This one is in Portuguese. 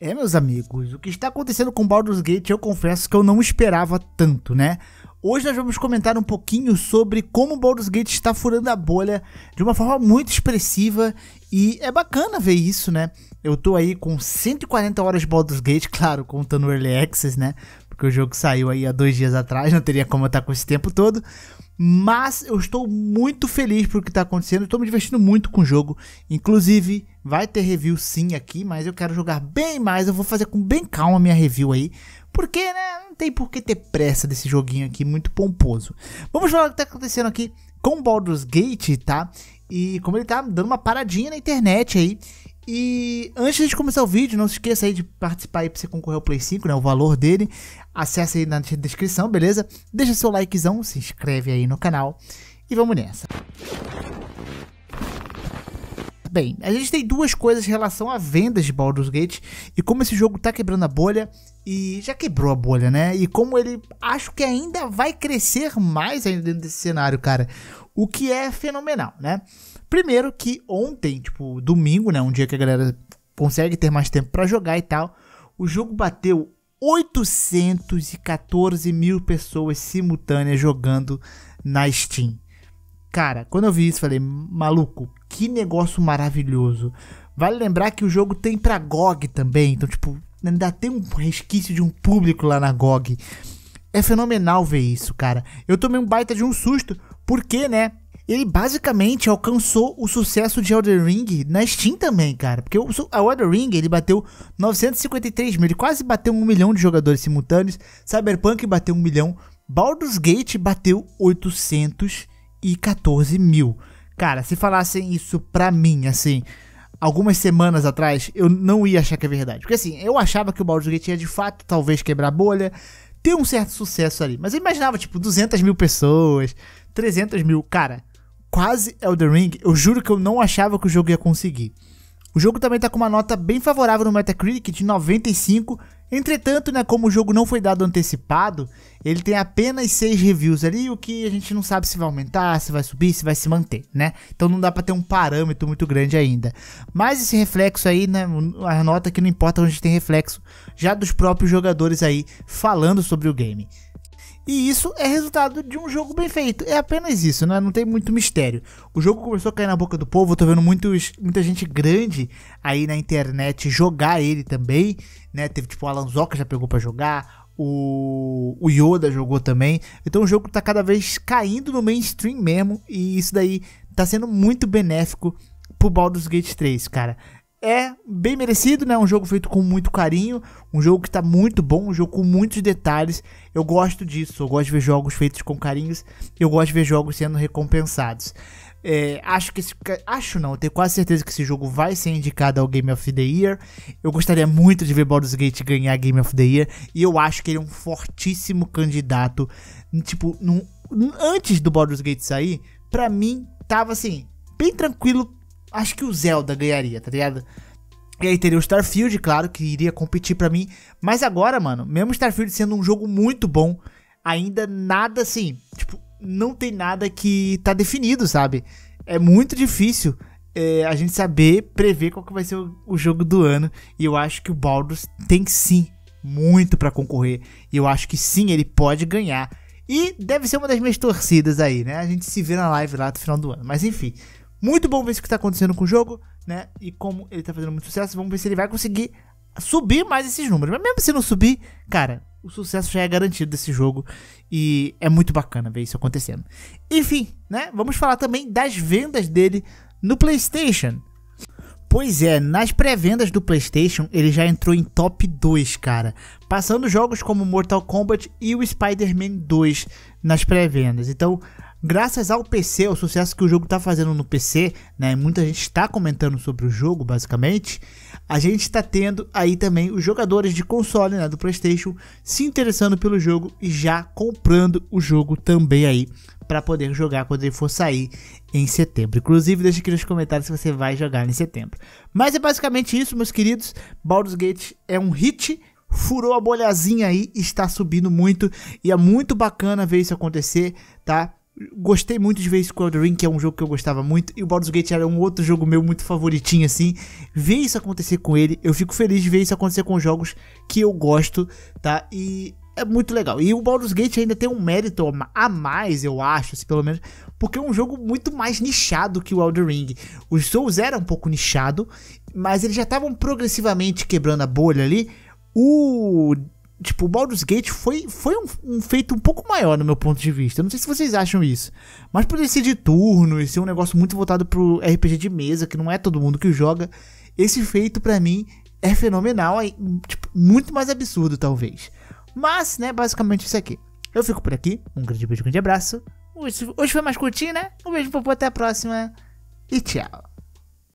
É, meus amigos, o que está acontecendo com Baldur's Gate eu confesso que eu não esperava tanto, né? Hoje nós vamos comentar um pouquinho sobre como Baldur's Gate está furando a bolha de uma forma muito expressiva e é bacana ver isso, né? Eu tô aí com 140 horas de Baldur's Gate, claro, contando o Early Access, né? porque o jogo saiu aí há dois dias atrás, não teria como eu estar com esse tempo todo. Mas eu estou muito feliz por o que está acontecendo, estou me divertindo muito com o jogo. Inclusive, vai ter review sim aqui, mas eu quero jogar bem mais, eu vou fazer com bem calma a minha review aí. Porque, né, não tem por que ter pressa desse joguinho aqui, muito pomposo. Vamos falar o que está acontecendo aqui com Baldur's Gate, tá? E como ele tá dando uma paradinha na internet aí, e antes de começar o vídeo, não se esqueça aí de participar aí pra você concorrer ao Play 5, né? O valor dele. Acesse aí na descrição, beleza? Deixa seu likezão, se inscreve aí no canal e vamos nessa. Bem, a gente tem duas coisas em relação a vendas de Baldur's Gate e como esse jogo tá quebrando a bolha e já quebrou a bolha, né? E como ele acho que ainda vai crescer mais ainda dentro desse cenário, cara. O que é fenomenal, né? Primeiro que ontem, tipo, domingo, né? Um dia que a galera consegue ter mais tempo para jogar e tal. O jogo bateu 814 mil pessoas simultâneas jogando na Steam. Cara, quando eu vi isso, falei, maluco, que negócio maravilhoso. Vale lembrar que o jogo tem pra GOG também, então, tipo, ainda tem um resquício de um público lá na GOG. É fenomenal ver isso, cara. Eu tomei um baita de um susto, porque, né? ele basicamente alcançou o sucesso de Elden Ring na Steam também, cara. Porque o Elden Ring, ele bateu 953 mil, ele quase bateu um milhão de jogadores simultâneos. Cyberpunk bateu um milhão. Baldur's Gate bateu 814 mil. Cara, se falassem isso pra mim, assim, algumas semanas atrás, eu não ia achar que é verdade. Porque assim, eu achava que o Baldur's Gate ia de fato, talvez, quebrar bolha, ter um certo sucesso ali. Mas eu imaginava, tipo, 200 mil pessoas, 300 mil. Cara, quase Elden Ring, eu juro que eu não achava que o jogo ia conseguir. O jogo também está com uma nota bem favorável no Metacritic, de 95. Entretanto, né, como o jogo não foi dado antecipado, ele tem apenas 6 reviews ali, o que a gente não sabe se vai aumentar, se vai subir, se vai se manter, né? Então não dá para ter um parâmetro muito grande ainda. Mas esse reflexo aí, né, a nota que não importa onde tem reflexo, já dos próprios jogadores aí falando sobre o game. E isso é resultado de um jogo bem feito. É apenas isso, né? Não tem muito mistério. O jogo começou a cair na boca do povo. Eu tô vendo muitos, muita gente grande aí na internet jogar ele também, né? Teve tipo o Alan Zoka já pegou para jogar, o, o Yoda jogou também. Então o jogo tá cada vez caindo no mainstream mesmo. E isso daí tá sendo muito benéfico pro Baldur's Gate 3, cara é bem merecido, né? Um jogo feito com muito carinho, um jogo que tá muito bom, um jogo com muitos detalhes. Eu gosto disso, eu gosto de ver jogos feitos com carinhos, eu gosto de ver jogos sendo recompensados. É, acho que esse, acho não, tenho quase certeza que esse jogo vai ser indicado ao Game of the Year. Eu gostaria muito de ver Baldur's Gate ganhar Game of the Year e eu acho que ele é um fortíssimo candidato, tipo, num, antes do Baldur's Gate sair, para mim tava assim, bem tranquilo acho que o Zelda ganharia, tá ligado? E aí teria o Starfield, claro, que iria competir para mim. Mas agora, mano, mesmo Starfield sendo um jogo muito bom, ainda nada assim, tipo, não tem nada que tá definido, sabe? É muito difícil é, a gente saber prever qual que vai ser o, o, jogo do ano. E eu acho que o Baldur's tem sim muito para concorrer. E eu acho que sim, ele pode ganhar. E deve ser uma das minhas torcidas aí, né? A gente se vê na live lá no final do ano. Mas enfim, muito bom ver isso que está acontecendo com o jogo, né? E como ele está fazendo muito sucesso, vamos ver se ele vai conseguir subir mais esses números. Mas mesmo se não subir, cara, o sucesso já é garantido desse jogo e é muito bacana ver isso acontecendo. Enfim, né? Vamos falar também das vendas dele no PlayStation. Pois é, nas pré-vendas do PlayStation ele já entrou em top 2, cara, passando jogos como Mortal Kombat e o Spider-Man 2 nas pré-vendas. Então, graças ao PC, o sucesso que o jogo está fazendo no PC, né? Muita gente está comentando sobre o jogo, basicamente. A gente está tendo aí também os jogadores de console, né, do PlayStation, se interessando pelo jogo e já comprando o jogo também aí para poder jogar quando ele for sair em setembro. Inclusive, deixa aqui nos comentários se você vai jogar em setembro. Mas é basicamente isso, meus queridos. Baldur's Gate é um hit, furou a bolhazinha aí, está subindo muito e é muito bacana ver isso acontecer, tá? Gostei muito de ver Squad Ring, que é um jogo que eu gostava muito, e o Baldur's Gate era um outro jogo meu muito favoritinho, assim. Ver isso acontecer com ele, eu fico feliz de ver isso acontecer com jogos que eu gosto, tá? E é muito legal. E o Baldur's Gate ainda tem um mérito a mais, eu acho, assim, pelo menos, porque é um jogo muito mais nichado que o Elden Ring. Os Souls era um pouco nichado, mas eles já estavam progressivamente quebrando a bolha ali. O Tipo, o Baldur's Gate foi, foi um, um, feito um pouco maior no meu ponto de vista. não sei se vocês acham isso. Mas por ele ser de turno e ser um negócio muito voltado pro RPG de mesa, que não é todo mundo que joga, esse feito para mim é fenomenal, é, tipo, muito mais absurdo talvez. Mas, né, basicamente isso aqui. Eu fico por aqui, um grande beijo, um grande abraço. Hoje, hoje foi mais curtinho, né? Um beijo, papo até a próxima e tchau.